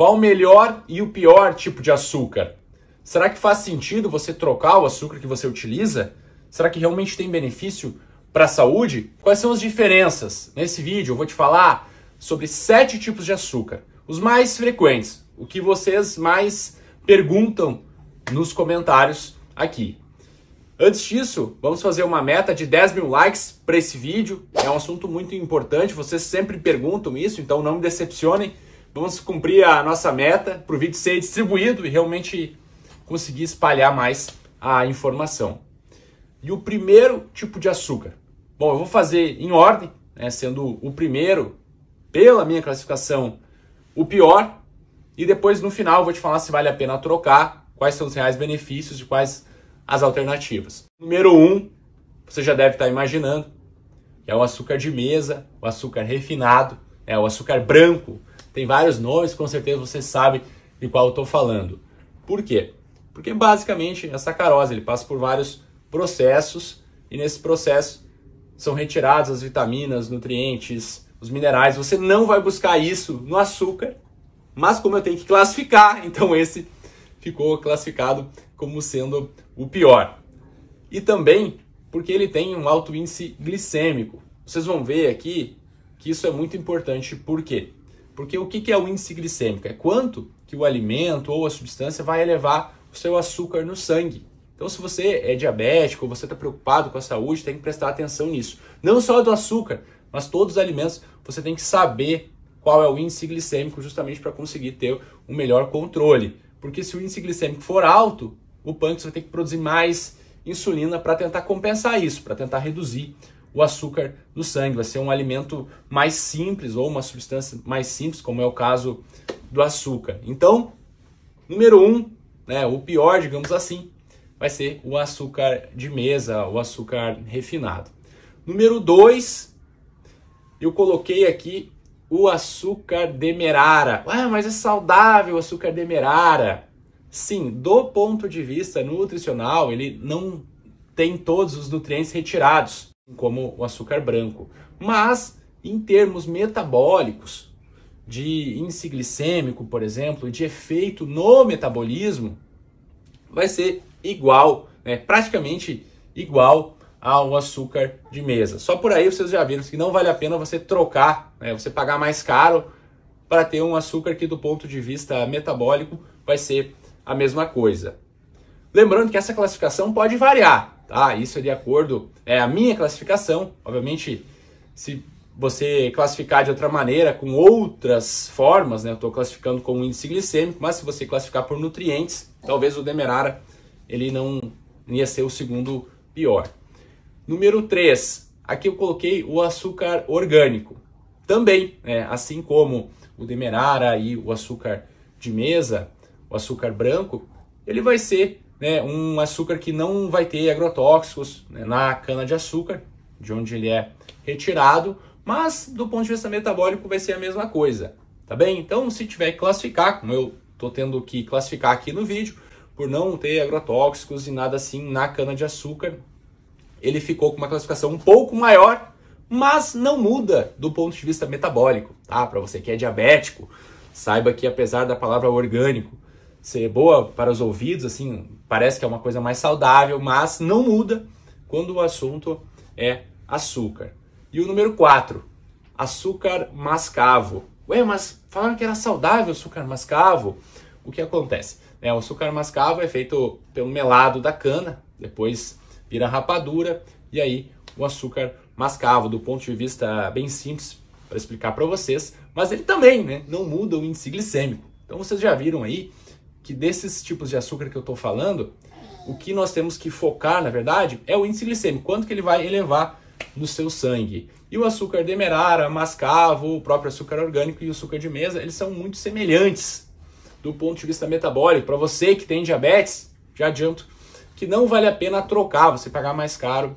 Qual o melhor e o pior tipo de açúcar? Será que faz sentido você trocar o açúcar que você utiliza? Será que realmente tem benefício para a saúde? Quais são as diferenças? Nesse vídeo eu vou te falar sobre sete tipos de açúcar, os mais frequentes, o que vocês mais perguntam nos comentários aqui. Antes disso, vamos fazer uma meta de 10 mil likes para esse vídeo. É um assunto muito importante, vocês sempre perguntam isso, então não me decepcionem. Vamos cumprir a nossa meta para o vídeo ser distribuído e realmente conseguir espalhar mais a informação. E o primeiro tipo de açúcar? Bom, eu vou fazer em ordem, né, sendo o primeiro, pela minha classificação, o pior. E depois, no final, eu vou te falar se vale a pena trocar, quais são os reais benefícios e quais as alternativas. Número 1, um, você já deve estar imaginando, é o açúcar de mesa, o açúcar refinado, é o açúcar branco, tem vários nomes, com certeza você sabe de qual eu estou falando. Por quê? Porque basicamente a sacarose ele passa por vários processos e nesses processos são retiradas as vitaminas, nutrientes, os minerais. Você não vai buscar isso no açúcar, mas como eu tenho que classificar, então esse ficou classificado como sendo o pior. E também porque ele tem um alto índice glicêmico. Vocês vão ver aqui que isso é muito importante, por quê? Porque o que é o índice glicêmico? É quanto que o alimento ou a substância vai elevar o seu açúcar no sangue. Então, se você é diabético, você está preocupado com a saúde, tem que prestar atenção nisso. Não só do açúcar, mas todos os alimentos, você tem que saber qual é o índice glicêmico justamente para conseguir ter um melhor controle. Porque se o índice glicêmico for alto, o pâncreas vai ter que produzir mais insulina para tentar compensar isso, para tentar reduzir o açúcar do sangue. Vai ser um alimento mais simples ou uma substância mais simples, como é o caso do açúcar. Então, número um, né, o pior, digamos assim, vai ser o açúcar de mesa, o açúcar refinado. Número dois eu coloquei aqui o açúcar demerara. Ah, mas é saudável o açúcar demerara. Sim, do ponto de vista nutricional, ele não tem todos os nutrientes retirados como o açúcar branco. Mas, em termos metabólicos, de índice glicêmico, por exemplo, de efeito no metabolismo, vai ser igual, né, praticamente igual ao açúcar de mesa. Só por aí vocês já viram que não vale a pena você trocar, né, você pagar mais caro para ter um açúcar que, do ponto de vista metabólico, vai ser a mesma coisa. Lembrando que essa classificação pode variar, Tá? Isso é de acordo, é a minha classificação. Obviamente, se você classificar de outra maneira, com outras formas, né? Eu estou classificando como índice glicêmico, mas se você classificar por nutrientes, talvez o Demerara ele não ia ser o segundo pior. Número 3, aqui eu coloquei o açúcar orgânico. Também, né? assim como o Demerara e o açúcar de mesa, o açúcar branco, ele vai ser né, um açúcar que não vai ter agrotóxicos né, na cana-de-açúcar, de onde ele é retirado, mas do ponto de vista metabólico vai ser a mesma coisa, tá bem? Então, se tiver que classificar, como eu estou tendo que classificar aqui no vídeo, por não ter agrotóxicos e nada assim na cana-de-açúcar, ele ficou com uma classificação um pouco maior, mas não muda do ponto de vista metabólico, tá? Para você que é diabético, saiba que apesar da palavra orgânico ser boa para os ouvidos, assim, parece que é uma coisa mais saudável, mas não muda quando o assunto é açúcar. E o número 4, açúcar mascavo. Ué, mas falaram que era saudável o açúcar mascavo. O que acontece? É, o açúcar mascavo é feito pelo melado da cana, depois vira rapadura, e aí o açúcar mascavo, do ponto de vista bem simples para explicar para vocês, mas ele também né, não muda o índice glicêmico. Então vocês já viram aí que desses tipos de açúcar que eu estou falando, o que nós temos que focar, na verdade, é o índice glicêmico, quanto que ele vai elevar no seu sangue. E o açúcar demerara, mascavo, o próprio açúcar orgânico e o açúcar de mesa, eles são muito semelhantes do ponto de vista metabólico. Para você que tem diabetes, já adianto que não vale a pena trocar, você pagar mais caro,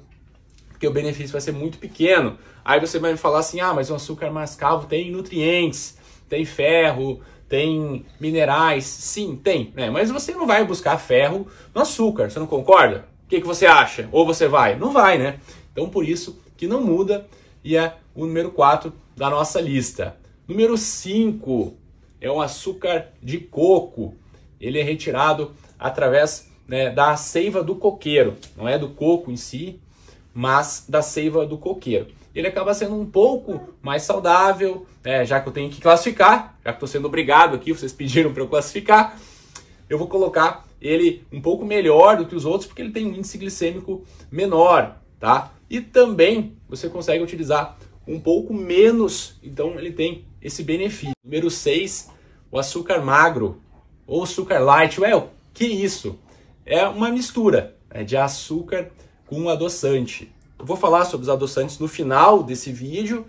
porque o benefício vai ser muito pequeno. Aí você vai me falar assim: "Ah, mas o açúcar mascavo tem nutrientes, tem ferro, tem minerais, sim, tem, né? Mas você não vai buscar ferro no açúcar, você não concorda? O que, que você acha? Ou você vai? Não vai, né? Então por isso que não muda e é o número 4 da nossa lista. Número 5 é o açúcar de coco. Ele é retirado através né, da seiva do coqueiro, não é do coco em si, mas da seiva do coqueiro ele acaba sendo um pouco mais saudável, né? já que eu tenho que classificar, já que estou sendo obrigado aqui, vocês pediram para eu classificar, eu vou colocar ele um pouco melhor do que os outros, porque ele tem um índice glicêmico menor, tá? E também você consegue utilizar um pouco menos, então ele tem esse benefício. Número 6, o açúcar magro ou açúcar light. Ué, well, que é isso? É uma mistura é de açúcar com adoçante. Eu vou falar sobre os adoçantes no final desse vídeo,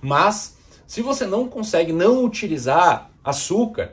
mas se você não consegue não utilizar açúcar,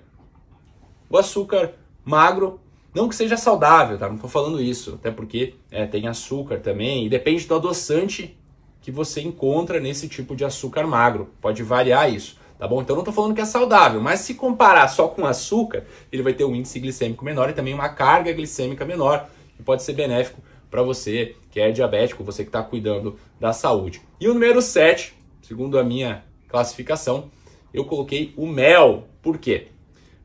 o açúcar magro, não que seja saudável, tá? Não estou falando isso, até porque é, tem açúcar também e depende do adoçante que você encontra nesse tipo de açúcar magro. Pode variar isso, tá bom? Então não estou falando que é saudável, mas se comparar só com açúcar, ele vai ter um índice glicêmico menor e também uma carga glicêmica menor, que pode ser benéfico para você que é diabético, você que está cuidando da saúde. E o número 7, segundo a minha classificação, eu coloquei o mel. Por quê?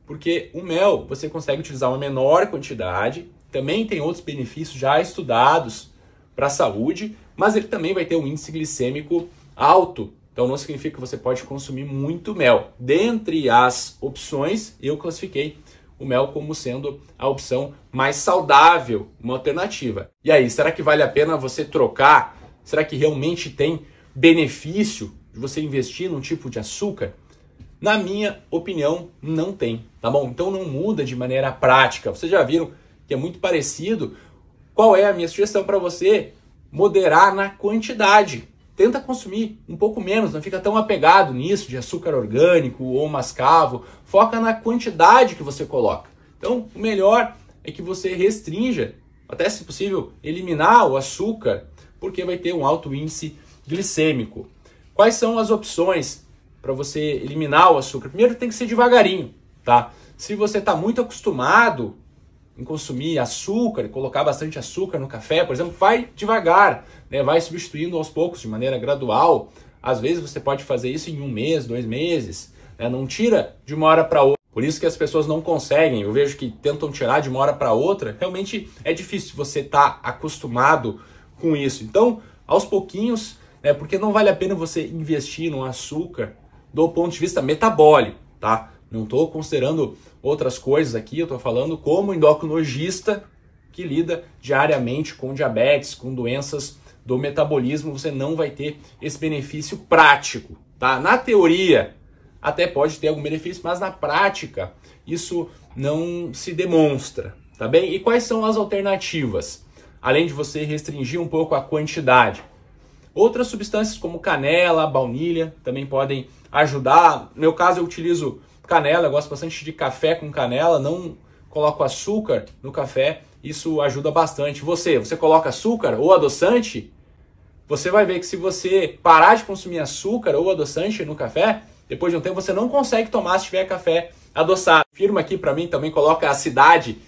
Porque o mel você consegue utilizar uma menor quantidade, também tem outros benefícios já estudados para a saúde, mas ele também vai ter um índice glicêmico alto. Então não significa que você pode consumir muito mel. Dentre as opções, eu classifiquei o mel como sendo a opção mais saudável, uma alternativa. E aí, será que vale a pena você trocar? Será que realmente tem benefício de você investir num tipo de açúcar? Na minha opinião, não tem, tá bom? Então não muda de maneira prática. Vocês já viram que é muito parecido. Qual é a minha sugestão para você? Moderar na quantidade tenta consumir um pouco menos, não fica tão apegado nisso de açúcar orgânico ou mascavo, foca na quantidade que você coloca. Então, o melhor é que você restrinja, até se possível, eliminar o açúcar, porque vai ter um alto índice glicêmico. Quais são as opções para você eliminar o açúcar? Primeiro tem que ser devagarinho, tá? Se você está muito acostumado em consumir açúcar, colocar bastante açúcar no café, por exemplo, vai devagar né, vai substituindo aos poucos, de maneira gradual. Às vezes você pode fazer isso em um mês, dois meses, né, não tira de uma hora para outra. Por isso que as pessoas não conseguem, eu vejo que tentam tirar de uma hora para outra. Realmente é difícil você estar tá acostumado com isso. Então, aos pouquinhos, né, porque não vale a pena você investir no açúcar do ponto de vista metabólico, tá? Não estou considerando outras coisas aqui, eu estou falando como endocrinologista que lida diariamente com diabetes, com doenças do metabolismo, você não vai ter esse benefício prático, tá? Na teoria, até pode ter algum benefício, mas na prática isso não se demonstra, tá bem? E quais são as alternativas? Além de você restringir um pouco a quantidade. Outras substâncias como canela, baunilha também podem ajudar. No meu caso eu utilizo canela, eu gosto bastante de café com canela, não coloco açúcar no café isso ajuda bastante você. Você coloca açúcar ou adoçante, você vai ver que se você parar de consumir açúcar ou adoçante no café, depois de um tempo você não consegue tomar se tiver café adoçado. Firma aqui para mim também coloca a cidade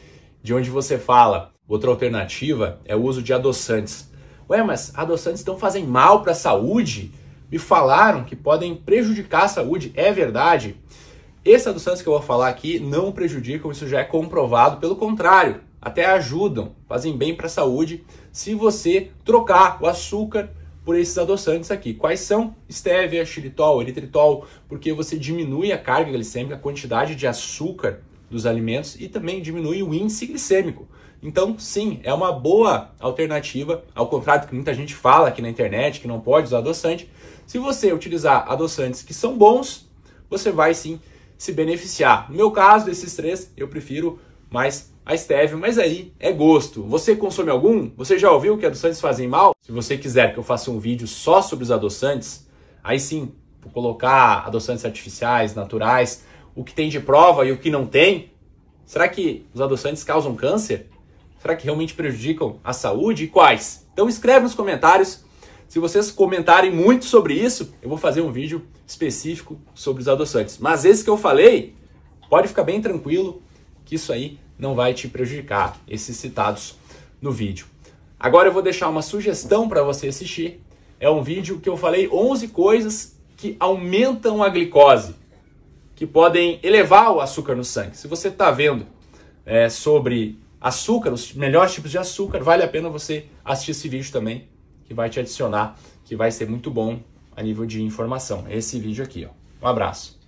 de onde você fala. Outra alternativa é o uso de adoçantes. Ué, mas adoçantes não fazem mal para a saúde? Me falaram que podem prejudicar a saúde, é verdade? Esses adoçantes que eu vou falar aqui não prejudicam, isso já é comprovado, pelo contrário, até ajudam, fazem bem para a saúde se você trocar o açúcar por esses adoçantes aqui. Quais são? Stevia, xilitol, eritritol, porque você diminui a carga glicêmica, a quantidade de açúcar dos alimentos e também diminui o índice glicêmico. Então, sim, é uma boa alternativa, ao contrário do que muita gente fala aqui na internet, que não pode usar adoçante. Se você utilizar adoçantes que são bons, você vai sim se beneficiar. No meu caso, desses três, eu prefiro mas a stevia, mas aí é gosto. Você consome algum? Você já ouviu que adoçantes fazem mal? Se você quiser que eu faça um vídeo só sobre os adoçantes, aí sim, vou colocar adoçantes artificiais, naturais, o que tem de prova e o que não tem. Será que os adoçantes causam câncer? Será que realmente prejudicam a saúde? E quais? Então escreve nos comentários. Se vocês comentarem muito sobre isso, eu vou fazer um vídeo específico sobre os adoçantes. Mas esse que eu falei, pode ficar bem tranquilo que isso aí não vai te prejudicar, esses citados no vídeo. Agora eu vou deixar uma sugestão para você assistir. É um vídeo que eu falei 11 coisas que aumentam a glicose, que podem elevar o açúcar no sangue. Se você está vendo é, sobre açúcar, os melhores tipos de açúcar, vale a pena você assistir esse vídeo também, que vai te adicionar, que vai ser muito bom a nível de informação. Esse vídeo aqui, ó. Um abraço.